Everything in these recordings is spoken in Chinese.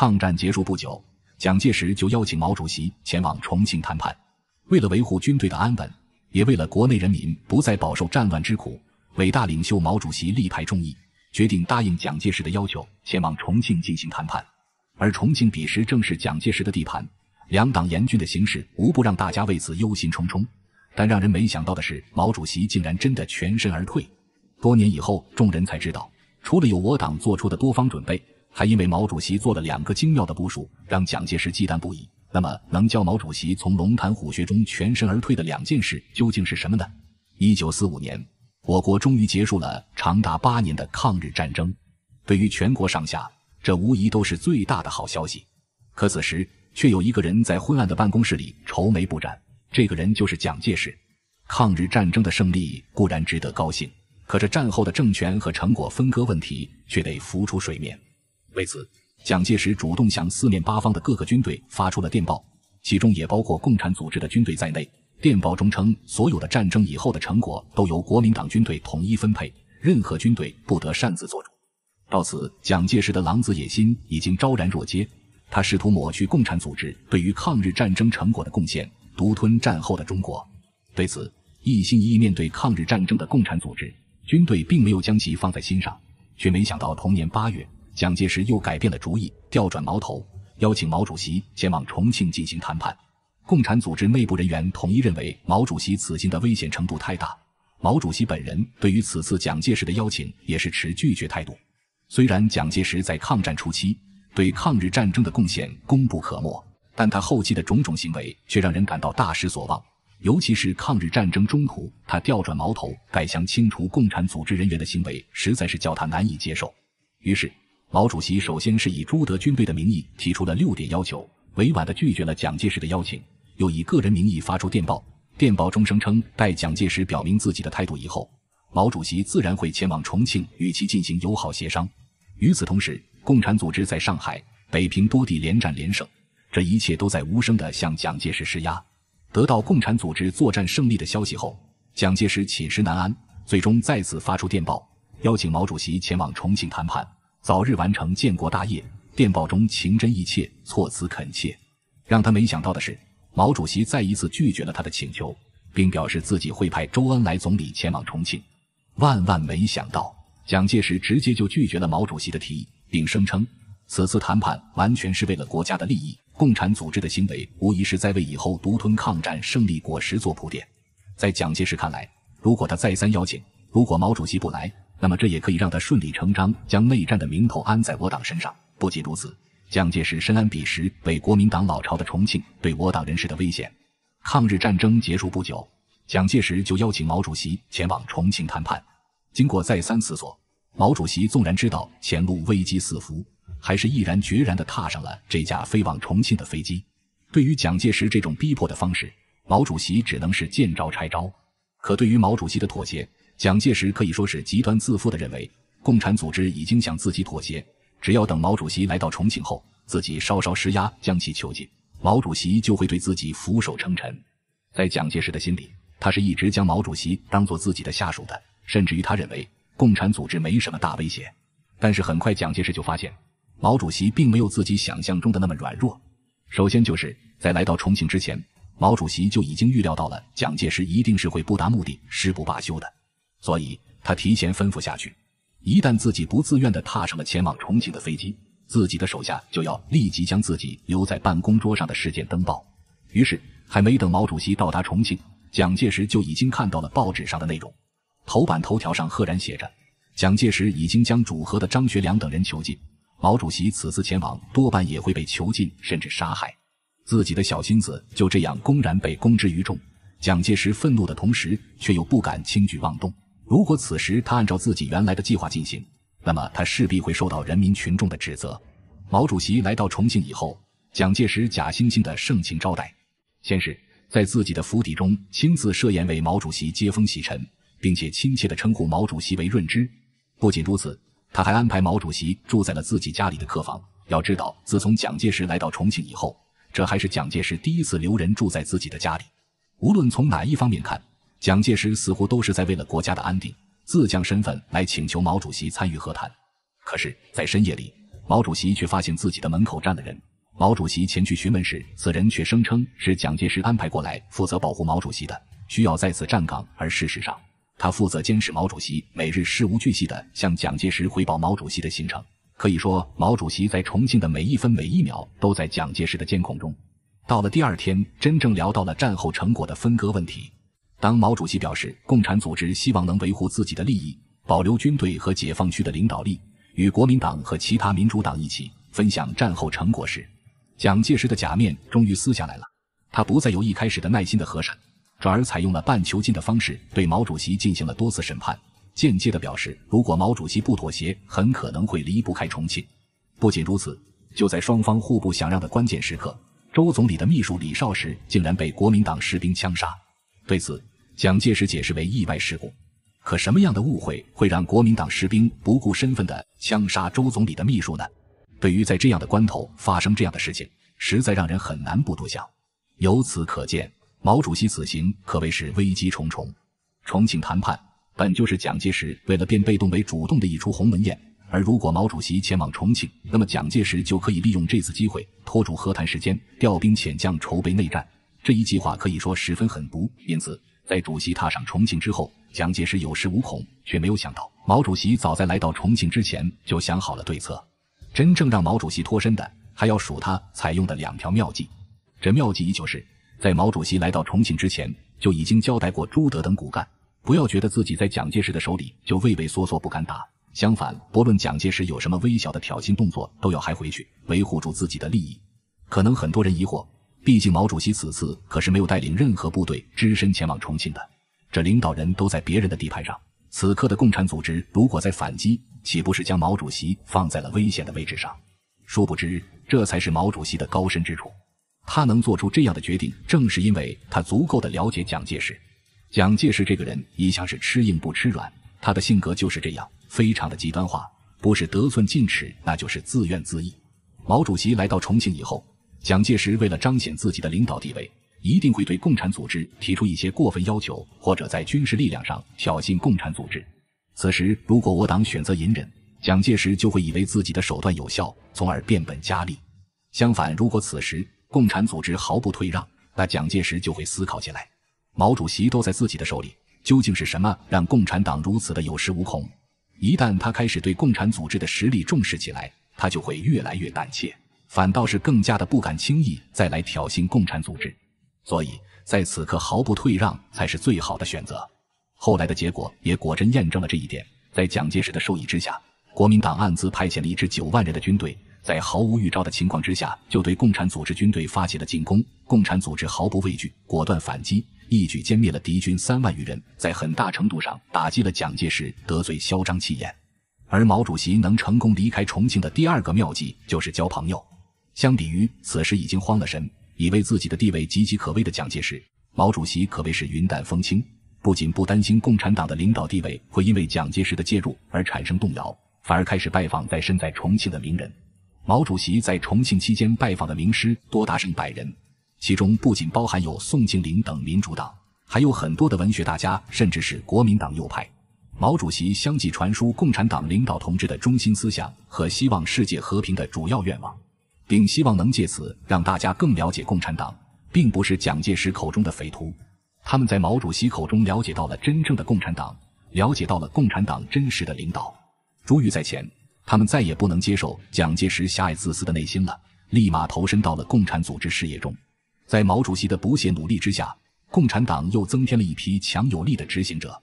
抗战结束不久，蒋介石就邀请毛主席前往重庆谈判。为了维护军队的安稳，也为了国内人民不再饱受战乱之苦，伟大领袖毛主席力排众议，决定答应蒋介石的要求，前往重庆进行谈判。而重庆彼时正是蒋介石的地盘，两党严峻的形势，无不让大家为此忧心忡忡。但让人没想到的是，毛主席竟然真的全身而退。多年以后，众人才知道，除了有我党做出的多方准备。还因为毛主席做了两个精妙的部署，让蒋介石忌惮不已。那么，能教毛主席从龙潭虎穴中全身而退的两件事究竟是什么呢？一九四五年，我国终于结束了长达八年的抗日战争，对于全国上下，这无疑都是最大的好消息。可此时，却有一个人在昏暗的办公室里愁眉不展。这个人就是蒋介石。抗日战争的胜利固然值得高兴，可这战后的政权和成果分割问题却得浮出水面。为此，蒋介石主动向四面八方的各个军队发出了电报，其中也包括共产组织的军队在内。电报中称，所有的战争以后的成果都由国民党军队统一分配，任何军队不得擅自做主。到此，蒋介石的狼子野心已经昭然若揭。他试图抹去共产组织对于抗日战争成果的贡献，独吞战后的中国。对此，一心一意面对抗日战争的共产组织军队并没有将其放在心上，却没想到同年八月。蒋介石又改变了主意，调转矛头，邀请毛主席前往重庆进行谈判。共产组织内部人员统一认为，毛主席此行的危险程度太大。毛主席本人对于此次蒋介石的邀请也是持拒绝态度。虽然蒋介石在抗战初期对抗日战争的贡献功不可没，但他后期的种种行为却让人感到大失所望。尤其是抗日战争中途，他调转矛头，改向清除共产组织人员的行为，实在是叫他难以接受。于是。毛主席首先是以朱德军队的名义提出了六点要求，委婉的拒绝了蒋介石的邀请，又以个人名义发出电报，电报中声称待蒋介石表明自己的态度以后，毛主席自然会前往重庆与其进行友好协商。与此同时，共产组织在上海、北平多地连战连胜，这一切都在无声的向蒋介石施压。得到共产组织作战胜利的消息后，蒋介石寝食难安，最终再次发出电报，邀请毛主席前往重庆谈判。早日完成建国大业，电报中情真意切，措辞恳切。让他没想到的是，毛主席再一次拒绝了他的请求，并表示自己会派周恩来总理前往重庆。万万没想到，蒋介石直接就拒绝了毛主席的提议，并声称此次谈判完全是为了国家的利益，共产组织的行为无疑是在为以后独吞抗战胜利果实做铺垫。在蒋介石看来，如果他再三邀请，如果毛主席不来，那么这也可以让他顺理成章将内战的名头安在我党身上。不仅如此，蒋介石深谙彼时为国民党老巢的重庆对我党人士的危险。抗日战争结束不久，蒋介石就邀请毛主席前往重庆谈判。经过再三思索，毛主席纵然知道前路危机四伏，还是毅然决然地踏上了这架飞往重庆的飞机。对于蒋介石这种逼迫的方式，毛主席只能是见招拆招。可对于毛主席的妥协。蒋介石可以说是极端自负的，认为共产组织已经向自己妥协，只要等毛主席来到重庆后，自己稍稍施压将其囚禁，毛主席就会对自己俯首称臣。在蒋介石的心里，他是一直将毛主席当做自己的下属的，甚至于他认为共产组织没什么大威胁。但是很快蒋介石就发现，毛主席并没有自己想象中的那么软弱。首先就是在来到重庆之前，毛主席就已经预料到了蒋介石一定是会不达目的誓不罢休的。所以，他提前吩咐下去，一旦自己不自愿地踏上了前往重庆的飞机，自己的手下就要立即将自己留在办公桌上的事件登报。于是，还没等毛主席到达重庆，蒋介石就已经看到了报纸上的内容。头版头条上赫然写着：“蒋介石已经将主和的张学良等人囚禁，毛主席此次前往，多半也会被囚禁甚至杀害。”自己的小心思就这样公然被公之于众。蒋介石愤怒的同时，却又不敢轻举妄动。如果此时他按照自己原来的计划进行，那么他势必会受到人民群众的指责。毛主席来到重庆以后，蒋介石假惺惺的盛情招待，先是在自己的府邸中亲自设宴为毛主席接风洗尘，并且亲切的称呼毛主席为润之。不仅如此，他还安排毛主席住在了自己家里的客房。要知道，自从蒋介石来到重庆以后，这还是蒋介石第一次留人住在自己的家里。无论从哪一方面看。蒋介石似乎都是在为了国家的安定，自降身份来请求毛主席参与和谈。可是，在深夜里，毛主席却发现自己的门口站了人。毛主席前去询问时，此人却声称是蒋介石安排过来负责保护毛主席的，需要在此站岗。而事实上，他负责监视毛主席每日事无巨细地向蒋介石汇报毛主席的行程。可以说，毛主席在重庆的每一分每一秒都在蒋介石的监控中。到了第二天，真正聊到了战后成果的分割问题。当毛主席表示，共产组织希望能维护自己的利益，保留军队和解放区的领导力，与国民党和其他民主党一起分享战后成果时，蒋介石的假面终于撕下来了。他不再有一开始的耐心的和善，转而采用了半囚禁的方式对毛主席进行了多次审判，间接的表示，如果毛主席不妥协，很可能会离不开重庆。不仅如此，就在双方互不相让的关键时刻，周总理的秘书李少石竟然被国民党士兵枪杀，对此。蒋介石解释为意外事故，可什么样的误会会让国民党士兵不顾身份的枪杀周总理的秘书呢？对于在这样的关头发生这样的事情，实在让人很难不多想。由此可见，毛主席此行可谓是危机重重。重庆谈判本就是蒋介石为了变被动为主动的一出鸿门宴，而如果毛主席前往重庆，那么蒋介石就可以利用这次机会拖住和谈时间，调兵遣将筹备内战。这一计划可以说十分狠毒，因此。在主席踏上重庆之后，蒋介石有恃无恐，却没有想到，毛主席早在来到重庆之前就想好了对策。真正让毛主席脱身的，还要数他采用的两条妙计。这妙计就是，在毛主席来到重庆之前，就已经交代过朱德等骨干，不要觉得自己在蒋介石的手里就畏畏缩缩不敢打。相反，不论蒋介石有什么微小的挑衅动作，都要还回去，维护住自己的利益。可能很多人疑惑。毕竟，毛主席此次可是没有带领任何部队，只身前往重庆的。这领导人都在别人的地盘上，此刻的共产组织如果再反击，岂不是将毛主席放在了危险的位置上？殊不知，这才是毛主席的高深之处。他能做出这样的决定，正是因为他足够的了解蒋介石。蒋介石这个人一向是吃硬不吃软，他的性格就是这样，非常的极端化，不是得寸进尺，那就是自怨自艾。毛主席来到重庆以后。蒋介石为了彰显自己的领导地位，一定会对共产组织提出一些过分要求，或者在军事力量上挑衅共产组织。此时，如果我党选择隐忍，蒋介石就会以为自己的手段有效，从而变本加厉。相反，如果此时共产组织毫不退让，那蒋介石就会思考起来：毛主席都在自己的手里，究竟是什么让共产党如此的有恃无恐？一旦他开始对共产组织的实力重视起来，他就会越来越胆怯。反倒是更加的不敢轻易再来挑衅共产组织，所以在此刻毫不退让才是最好的选择。后来的结果也果真验证了这一点。在蒋介石的授意之下，国民党暗自派遣了一支九万人的军队，在毫无预兆的情况之下就对共产组织军队发起了进攻。共产组织毫不畏惧，果断反击，一举歼灭了敌军三万余人，在很大程度上打击了蒋介石得罪嚣张气焰。而毛主席能成功离开重庆的第二个妙计就是交朋友。相比于此时已经慌了神，以为自己的地位岌岌可危的蒋介石，毛主席可谓是云淡风轻。不仅不担心共产党的领导地位会因为蒋介石的介入而产生动摇，反而开始拜访在身在重庆的名人。毛主席在重庆期间拜访的名师多达上百人，其中不仅包含有宋庆龄等民主党，还有很多的文学大家，甚至是国民党右派。毛主席相继传输共产党领导同志的中心思想和希望世界和平的主要愿望。并希望能借此让大家更了解共产党，并不是蒋介石口中的匪徒。他们在毛主席口中了解到了真正的共产党，了解到了共产党真实的领导。朱玉在前，他们再也不能接受蒋介石狭隘自私的内心了，立马投身到了共产组织事业中。在毛主席的不懈努力之下，共产党又增添了一批强有力的执行者。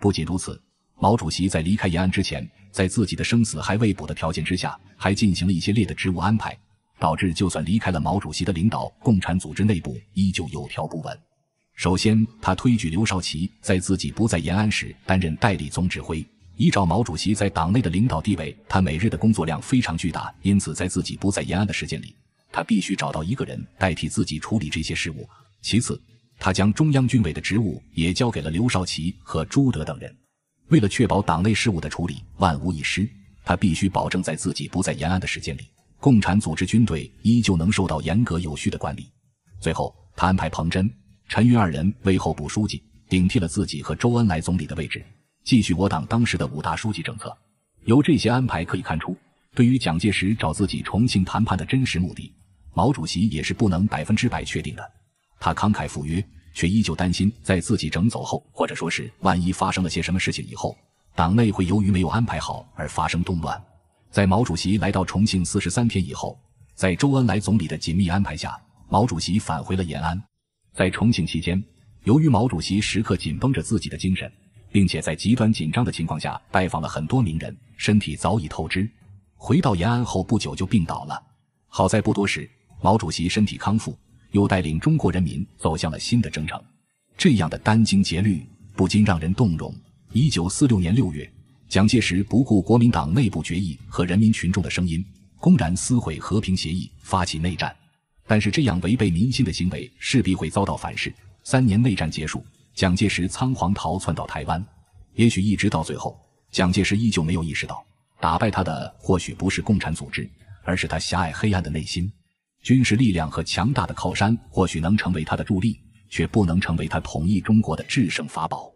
不仅如此，毛主席在离开延安之前，在自己的生死还未卜的条件之下，还进行了一系列的职务安排。导致，就算离开了毛主席的领导，共产组织内部依旧有条不紊。首先，他推举刘少奇在自己不在延安时担任代理总指挥。依照毛主席在党内的领导地位，他每日的工作量非常巨大，因此在自己不在延安的时间里，他必须找到一个人代替自己处理这些事务。其次，他将中央军委的职务也交给了刘少奇和朱德等人。为了确保党内事务的处理万无一失，他必须保证在自己不在延安的时间里。共产组织军队依旧能受到严格有序的管理。最后，他安排彭真、陈云二人为候补书记，顶替了自己和周恩来总理的位置，继续我党当时的五大书记政策。由这些安排可以看出，对于蒋介石找自己重庆谈判的真实目的，毛主席也是不能百分之百确定的。他慷慨赴约，却依旧担心在自己整走后，或者说，是万一发生了些什么事情以后，党内会由于没有安排好而发生动乱。在毛主席来到重庆四十三天以后，在周恩来总理的紧密安排下，毛主席返回了延安。在重庆期间，由于毛主席时刻紧绷着自己的精神，并且在极端紧张的情况下拜访了很多名人，身体早已透支。回到延安后不久就病倒了。好在不多时，毛主席身体康复，又带领中国人民走向了新的征程。这样的殚精竭虑，不禁让人动容。一九四六年六月。蒋介石不顾国民党内部决议和人民群众的声音，公然撕毁和平协议，发起内战。但是这样违背民心的行为势必会遭到反噬。三年内战结束，蒋介石仓皇逃窜到台湾。也许一直到最后，蒋介石依旧没有意识到，打败他的或许不是共产组织，而是他狭隘黑暗的内心。军事力量和强大的靠山或许能成为他的助力，却不能成为他统一中国的制胜法宝。